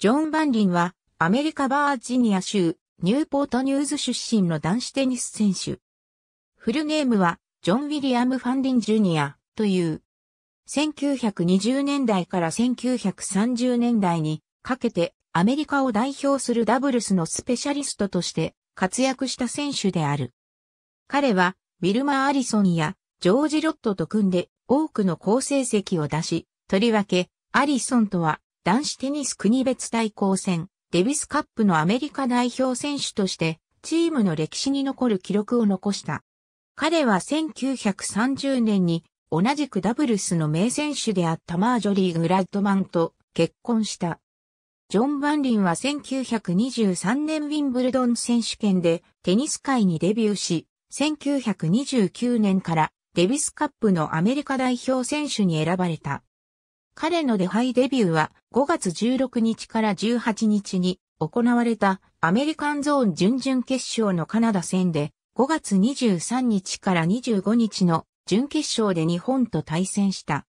ジョン・バンリンは、アメリカ・バージニア州、ニューポートニューズ出身の男子テニス選手。フルネームは、ジョン・ウィリアム・ファンリン・ジュニア、という。1920年代から1930年代にかけてアメリカを代表するダブルスのスペシャリストとして活躍した選手である。彼はウィルマアリソンやジョージ・ロットと組んで多くの好成績を出し、とりわけアリソンとは男子テニス国別対抗戦、デビスカップのアメリカ代表選手として、チームの歴史に残る記録を残した。彼は1930年に、同じくダブルスの名選手であったマージョリー・グラッドマンと結婚した。ジョン・バンリンは1923年ウィンブルドン選手権でテニス界にデビューし、1929年からデビスカップのアメリカ代表選手に選ばれた。彼のデハイデビューは5月16日から18日に行われたアメリカンゾーン準々決勝のカナダ戦で5月23日から25日の準決勝で日本と対戦した。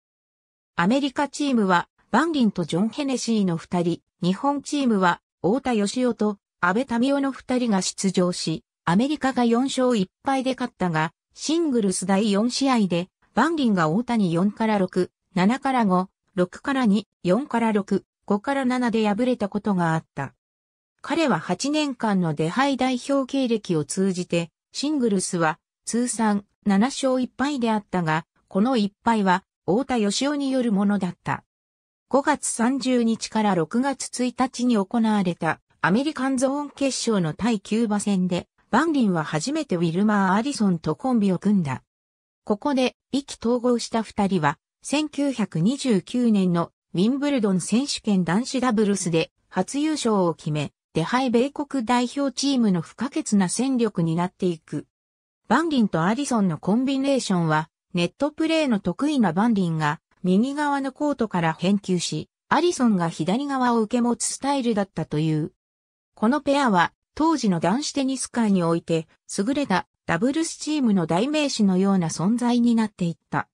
アメリカチームはバンリンとジョン・ヘネシーの二人、日本チームは太田義夫と安倍民夫の二人が出場し、アメリカが4勝1敗で勝ったが、シングルス第4試合でバンリンが大田に4から6、7から5、6から2、4から6、5から7で敗れたことがあった。彼は8年間の出敗代表経歴を通じて、シングルスは通算7勝1敗であったが、この1敗は太田義雄によるものだった。5月30日から6月1日に行われたアメリカンゾーン決勝の対キューバ戦で、バンリンは初めてウィルマー・アリソンとコンビを組んだ。ここで意気投合した二人は1929年のウィンブルドン選手権男子ダブルスで初優勝を決め、ハイ米国代表チームの不可欠な戦力になっていく。バンリンとアリソンのコンビネーションは、ネットプレーの得意なバンリンが右側のコートから返球し、アリソンが左側を受け持つスタイルだったという。このペアは当時の男子テニス界において優れたダブルスチームの代名詞のような存在になっていった。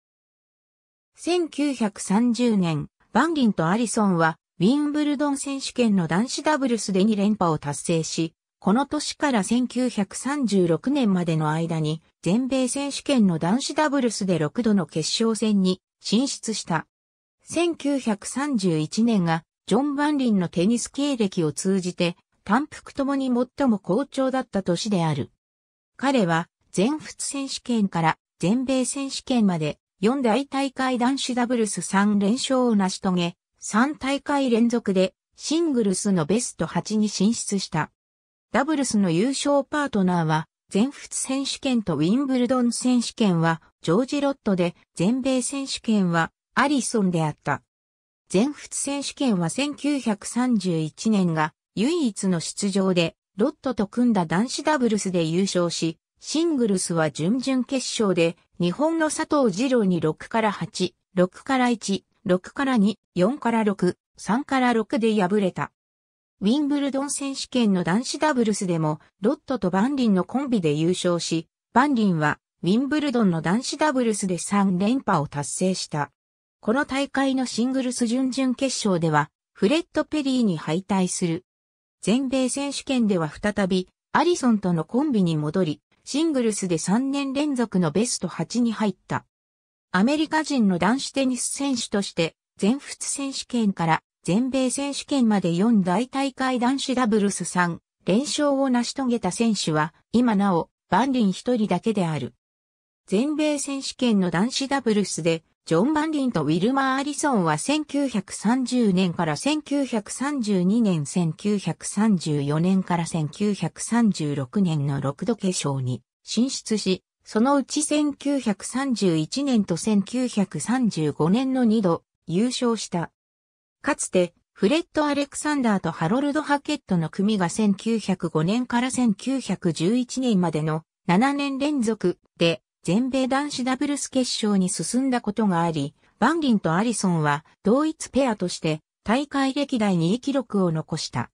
1930年、バンリンとアリソンは、ウィンブルドン選手権の男子ダブルスで2連覇を達成し、この年から1936年までの間に、全米選手権の男子ダブルスで6度の決勝戦に進出した。1931年が、ジョン・バンリンのテニス経歴を通じて、単幅ともに最も好調だった年である。彼は、全仏選手権から全米選手権まで4大大会男子ダブルス3連勝を成し遂げ、3大会連続でシングルスのベスト8に進出した。ダブルスの優勝パートナーは、全仏選手権とウィンブルドン選手権はジョージ・ロットで、全米選手権はアリソンであった。全仏選手権は1931年が唯一の出場で、ロットと組んだ男子ダブルスで優勝し、シングルスは準々決勝で、日本の佐藤二郎に6から8、6から1、6から2、4から6、3から6で敗れた。ウィンブルドン選手権の男子ダブルスでも、ロットとバンリンのコンビで優勝し、バンリンは、ウィンブルドンの男子ダブルスで3連覇を達成した。この大会のシングルス準々決勝では、フレッド・ペリーに敗退する。全米選手権では再び、アリソンとのコンビに戻り、シングルスで3年連続のベスト8に入った。アメリカ人の男子テニス選手として、全仏選手権から全米選手権まで4大大会男子ダブルス3連勝を成し遂げた選手は、今なお、バンリン一人だけである。全米選手権の男子ダブルスで、ジョン・バンリンとウィルマー・アリソンは1930年から1932年、1934年から1936年の6度決勝に進出し、そのうち1931年と1935年の2度優勝した。かつて、フレッド・アレクサンダーとハロルド・ハケットの組が1905年から1911年までの7年連続で全米男子ダブルス決勝に進んだことがあり、バンリンとアリソンは同一ペアとして大会歴代2位記録を残した。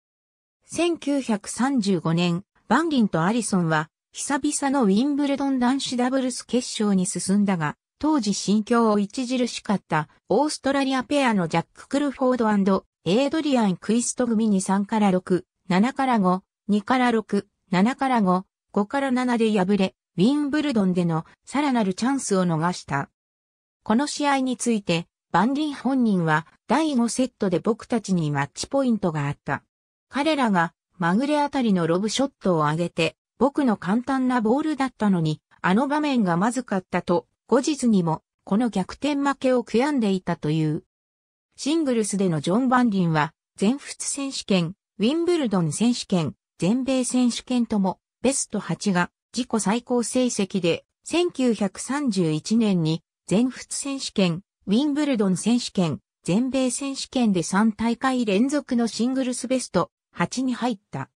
1935年、バンリンとアリソンは久々のウィンブルドン男子ダブルス決勝に進んだが、当時心境を著しかったオーストラリアペアのジャック・クルフォードエイドリアン・クイスト組に3から6、7から5、2から6、7から5、5から7で敗れ、ウィンブルドンでのさらなるチャンスを逃した。この試合について、バンリン本人は第5セットで僕たちにマッチポイントがあった。彼らがまぐれあたりのロブショットを上げて僕の簡単なボールだったのに、あの場面がまずかったと、後日にも、この逆転負けを悔やんでいたという。シングルスでのジョン・バンリンは、全仏選手権、ウィンブルドン選手権、全米選手権とも、ベスト8が自己最高成績で、1931年に全仏選手権、ウィンブルドン選手権、全米選手権で3大会連続のシングルスベスト8に入った。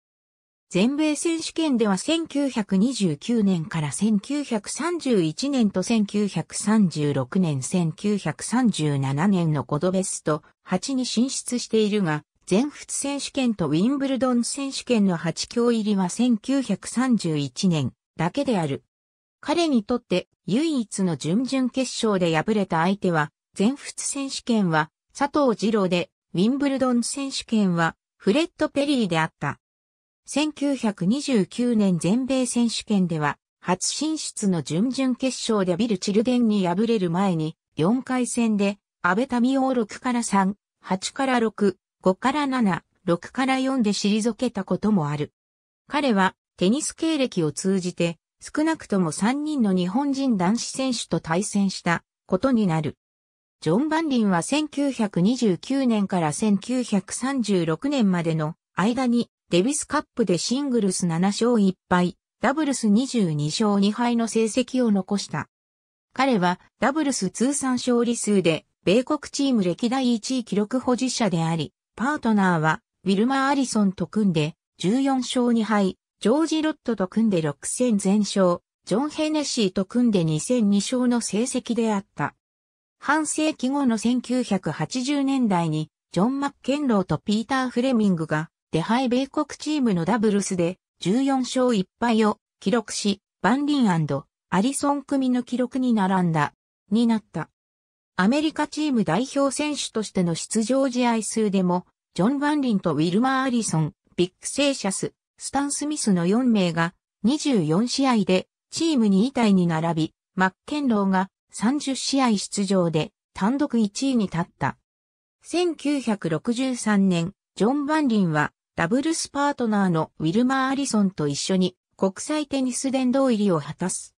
全米選手権では1929年から1931年と1936年1937年の5度ベスト8に進出しているが、全仏選手権とウィンブルドン選手権の8強入りは1931年だけである。彼にとって唯一の準々決勝で敗れた相手は、全仏選手権は佐藤二郎で、ウィンブルドン選手権はフレッド・ペリーであった。1929年全米選手権では、初進出の準々決勝でビル・チルデンに敗れる前に、4回戦で、安倍民を6から3、8から6、5から7、6から4で退けたこともある。彼は、テニス経歴を通じて、少なくとも3人の日本人男子選手と対戦したことになる。ジョン・バンリンは1929年から1936年までの間にデビスカップでシングルス7勝1敗、ダブルス22勝2敗の成績を残した。彼はダブルス通算勝利数で米国チーム歴代1位記録保持者であり、パートナーはウィルマー・アリソンと組んで14勝2敗、ジョージ・ロットと組んで6戦全勝、ジョン・ヘネシーと組んで2戦2勝の成績であった。半世紀後の1980年代にジョン・マッケンローとピーター・フレミングがデハイ米国チームのダブルスで14勝1敗を記録し、バンリンアリソン組の記録に並んだ、になった。アメリカチーム代表選手としての出場試合数でも、ジョン・バンリンとウィルマー・アリソン、ビッグ・セイシャス、スタン・スミスの4名が24試合でチーム2位体に並び、マッケンローが30試合出場で単独1位に立った。1963年、ジョン・バンリンはダブルスパートナーのウィルマー・アリソンと一緒に国際テニス殿堂入りを果たす。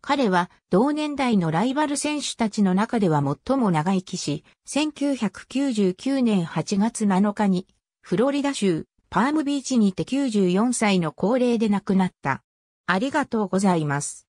彼は同年代のライバル選手たちの中では最も長生きし、1999年8月7日にフロリダ州パームビーチにて94歳の高齢で亡くなった。ありがとうございます。